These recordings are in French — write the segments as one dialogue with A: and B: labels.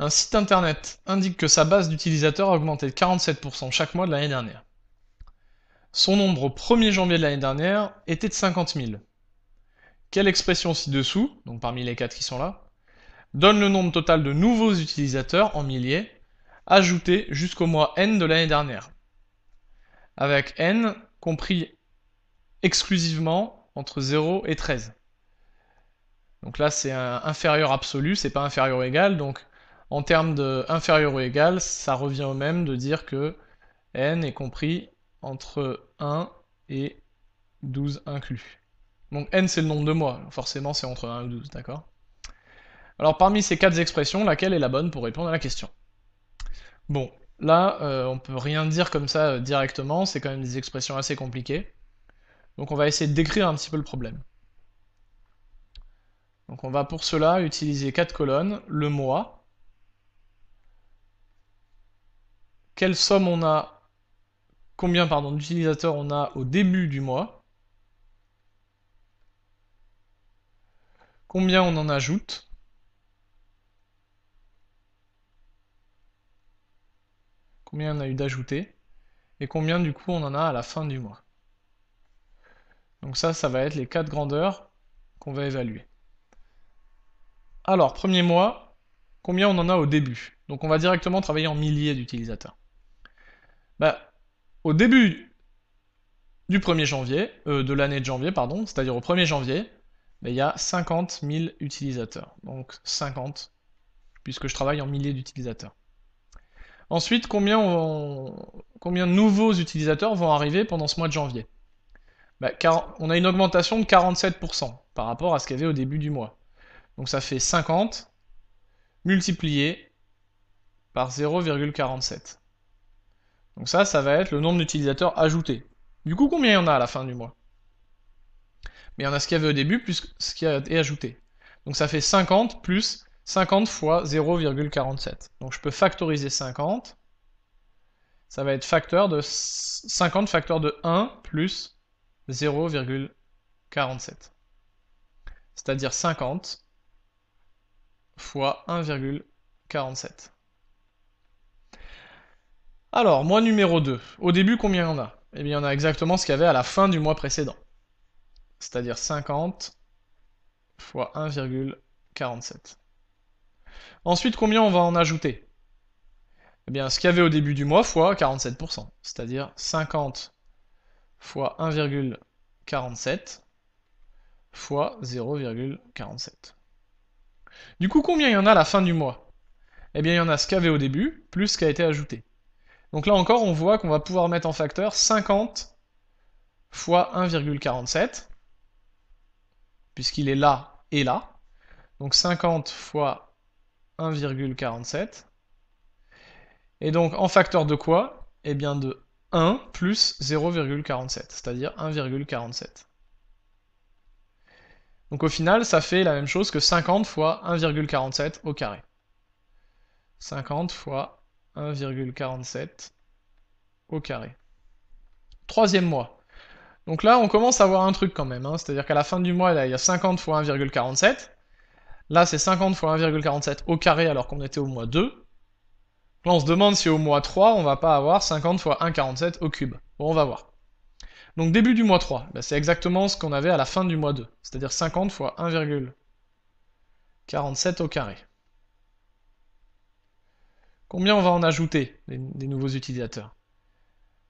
A: un site internet indique que sa base d'utilisateurs a augmenté de 47% chaque mois de l'année dernière. Son nombre au 1er janvier de l'année dernière était de 50 000. Quelle expression ci-dessous, donc parmi les quatre qui sont là, donne le nombre total de nouveaux utilisateurs en milliers ajoutés jusqu'au mois N de l'année dernière. Avec N compris exclusivement entre 0 et 13. Donc là, c'est inférieur absolu, c'est pas inférieur ou égal, donc en termes de inférieur ou égal, ça revient au même de dire que n est compris entre 1 et 12 inclus. Donc n c'est le nombre de mois, forcément c'est entre 1 et 12, d'accord Alors parmi ces quatre expressions, laquelle est la bonne pour répondre à la question Bon, là on euh, on peut rien dire comme ça euh, directement, c'est quand même des expressions assez compliquées. Donc on va essayer de décrire un petit peu le problème. Donc on va pour cela utiliser quatre colonnes, le mois, quelle somme on a, combien pardon, d'utilisateurs on a au début du mois, combien on en ajoute, combien on a eu d'ajoutés, et combien du coup on en a à la fin du mois. Donc ça, ça va être les quatre grandeurs qu'on va évaluer. Alors, premier mois, combien on en a au début Donc on va directement travailler en milliers d'utilisateurs. Bah, au début du 1er janvier, euh, de l'année de janvier, pardon, c'est-à-dire au 1er janvier, bah, il y a 50 000 utilisateurs. Donc 50, puisque je travaille en milliers d'utilisateurs. Ensuite, combien, combien, de nouveaux utilisateurs vont arriver pendant ce mois de janvier bah, On a une augmentation de 47% par rapport à ce qu'il y avait au début du mois. Donc ça fait 50 multiplié par 0,47. Donc ça, ça va être le nombre d'utilisateurs ajoutés. Du coup, combien il y en a à la fin du mois Mais il y en a ce qu'il y avait au début plus ce qui est ajouté. Donc ça fait 50 plus 50 fois 0,47. Donc je peux factoriser 50. Ça va être facteur de 50 facteur de 1 plus 0,47. C'est-à-dire 50 fois 1,47. Alors, mois numéro 2. Au début, combien il y en a Eh bien, il y en a exactement ce qu'il y avait à la fin du mois précédent. C'est-à-dire 50 fois 1,47. Ensuite, combien on va en ajouter Eh bien, ce qu'il y avait au début du mois fois 47%, c'est-à-dire 50 fois 1,47 fois 0,47. Du coup, combien il y en a à la fin du mois Eh bien, il y en a ce qu'il y avait au début, plus ce qui a été ajouté. Donc là encore, on voit qu'on va pouvoir mettre en facteur 50 fois 1,47, puisqu'il est là et là. Donc 50 fois 1,47. Et donc en facteur de quoi Eh bien de 1 plus 0,47, c'est-à-dire 1,47. Donc au final, ça fait la même chose que 50 fois 1,47 au carré. 50 fois 1,47 au carré. Troisième mois. Donc là, on commence à voir un truc quand même. Hein. C'est-à-dire qu'à la fin du mois, il y a 50 fois 1,47. Là, c'est 50 fois 1,47 au carré alors qu'on était au mois 2. Là, on se demande si au mois 3, on ne va pas avoir 50 fois 1,47 au cube. Bon, on va voir. Donc début du mois 3, ben, c'est exactement ce qu'on avait à la fin du mois 2. C'est-à-dire 50 fois 1,47 au carré. Combien on va en ajouter des, nouveaux utilisateurs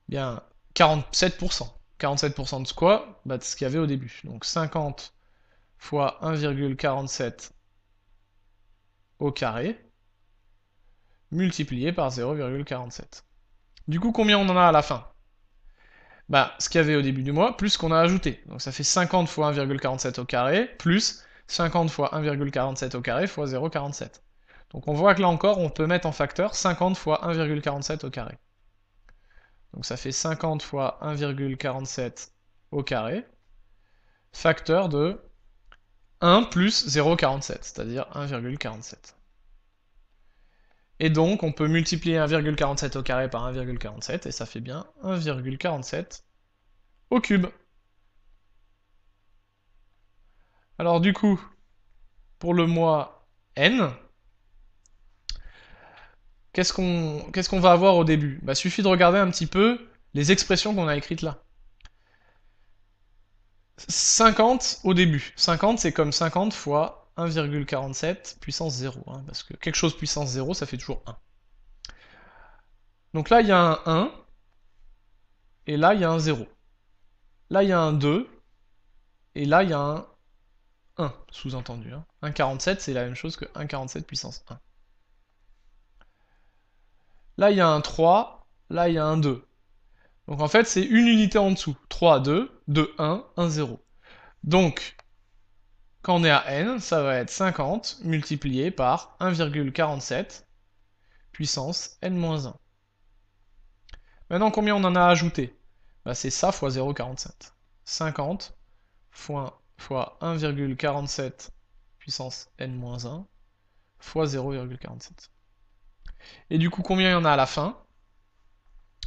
A: Bien, 47%. 47% de quoi bah, de ce qu'il y avait au début. Donc 50 fois 1,47 au carré multiplié par 0,47. Du coup, combien on en a à la fin bah, ce qu'il y avait au début du mois, plus ce qu'on a ajouté. Donc ça fait 50 fois 1,47 au carré, plus 50 fois 1,47 au carré fois 0,47. Donc on voit que là encore, on peut mettre en facteur 50 fois 1,47 au carré. Donc ça fait 50 fois 1,47 au carré, facteur de 1 plus 0,47, c'est-à-dire 1,47. Et donc on peut multiplier 1,47 au carré par 1,47, et ça fait bien 1,47 au cube. Alors du coup, pour le mois n, qu'est-ce qu'on va avoir au début bah, Suffit de regarder un petit peu les expressions qu'on a écrites là. 50 au début. 50, c'est comme 50 fois 1,47 puissance 0. Hein, parce que quelque chose puissance 0, ça fait toujours 1. Donc là, il y a un 1. Et là, il y a un 0. Là, il y a un 2. Et là, il y a un 1, sous-entendu. 1,47, hein. c'est la même chose que 1,47 puissance 1. Là, il y a un 3, là, il y a un 2. Donc en fait, c'est une unité en dessous. 3, 2, 2, 1, 1, 0. Donc, quand on est à n, ça va être 50 multiplié par 1,47 puissance n-1. Maintenant, combien on en a ajouté bah, C'est ça fois 0,47. 50 fois, fois 1,47 puissance n-1 fois 0,47. Et du coup, combien il y en a à la fin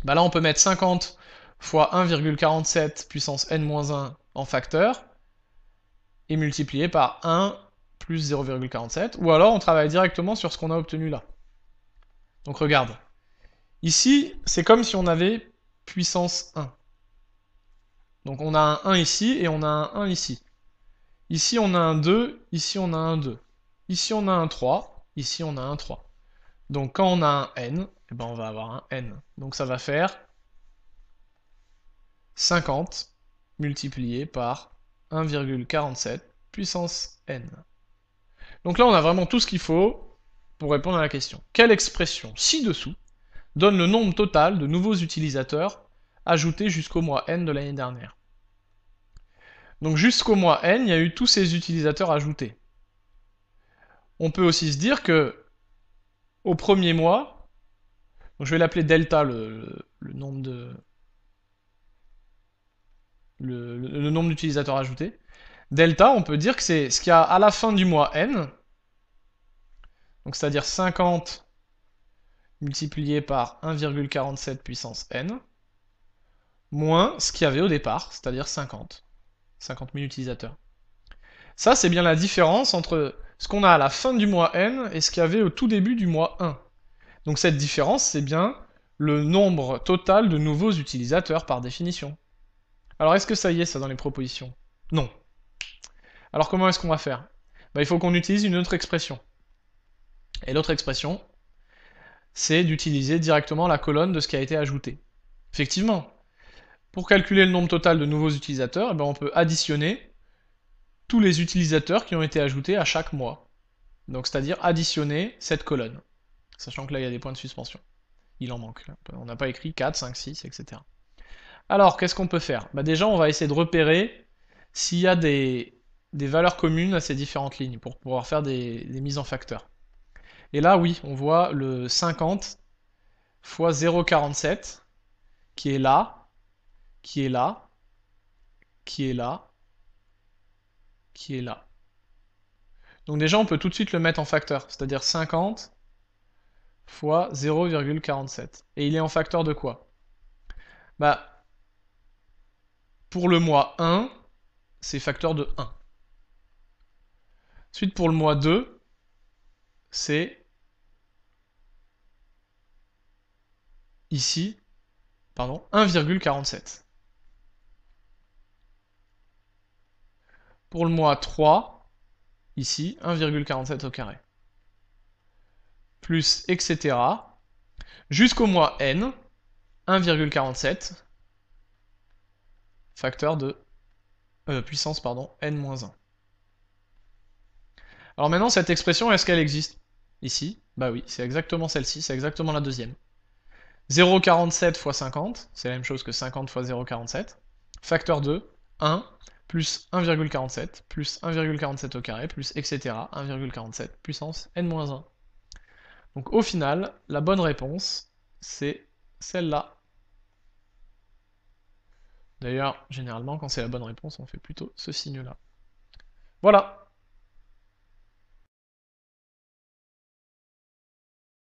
A: bah Là, on peut mettre 50 fois 1,47 puissance n-1 en facteur et multiplier par 1 plus 0,47. Ou alors, on travaille directement sur ce qu'on a obtenu là. Donc regarde. Ici, c'est comme si on avait puissance 1. Donc on a un 1 ici et on a un 1 ici. Ici on a un 2, ici on a un 2. Ici on a un 3, ici on a un 3. Donc quand on a un n, eh ben, on va avoir un n. Donc ça va faire 50 multiplié par 1,47 puissance n. Donc là on a vraiment tout ce qu'il faut pour répondre à la question. Quelle expression ci-dessous donne le nombre total de nouveaux utilisateurs ajoutés jusqu'au mois n de l'année dernière Donc jusqu'au mois n, il y a eu tous ces utilisateurs ajoutés. On peut aussi se dire que au premier mois. je vais l'appeler delta, le, nombre de le, nombre d'utilisateurs ajoutés. Delta, on peut dire que c'est ce qu'il y a à la fin du mois n, donc c'est-à-dire 50 multiplié par 1,47 puissance n, moins ce qu'il y avait au départ, c'est-à-dire 50. 50 000 utilisateurs. Ça, c'est bien la différence entre ce qu'on a à la fin du mois n et ce qu'il y avait au tout début du mois 1. Donc cette différence, c'est bien le nombre total de nouveaux utilisateurs par définition. Alors est-ce que ça y est ça dans les propositions Non. Alors comment est-ce qu'on va faire bah, Il faut qu'on utilise une autre expression. Et l'autre expression, c'est d'utiliser directement la colonne de ce qui a été ajouté. Effectivement, pour calculer le nombre total de nouveaux utilisateurs, eh ben, on peut additionner les utilisateurs qui ont été ajoutés à chaque mois. Donc c'est-à-dire additionner cette colonne. Sachant que là, il y a des points de suspension. Il en manque. On n'a pas écrit 4, 5, 6, etc. Alors, qu'est-ce qu'on peut faire bah Déjà, on va essayer de repérer s'il y a des, valeurs communes à ces différentes lignes pour pouvoir faire des, mises en facteur Et là, oui, on voit le 50 x 0,47 qui est là, qui est là, qui est là, qui est là. Donc déjà, on peut tout de suite le mettre en facteur, c'est-à-dire 50 fois 0,47. Et il est en facteur de quoi Bah, pour le mois 1, c'est facteur de 1. Ensuite, pour le mois 2, c'est ici, pardon, 1,47. pour le mois 3, ici 1,47 au carré, plus etc. jusqu'au mois n, 1,47 facteur de euh, puissance pardon n-1. Alors maintenant cette expression est-ce qu'elle existe ici Bah oui, c'est exactement celle-ci, c'est exactement la deuxième. 0,47 fois 50, c'est la même chose que 50 fois 0,47, facteur 2, 1 plus 1,47, plus 1,47 au carré, plus etc. 1,47 puissance n-1. Donc au final, la bonne réponse, c'est celle-là. D'ailleurs, généralement, quand c'est la bonne réponse, on fait plutôt ce signe-là. Voilà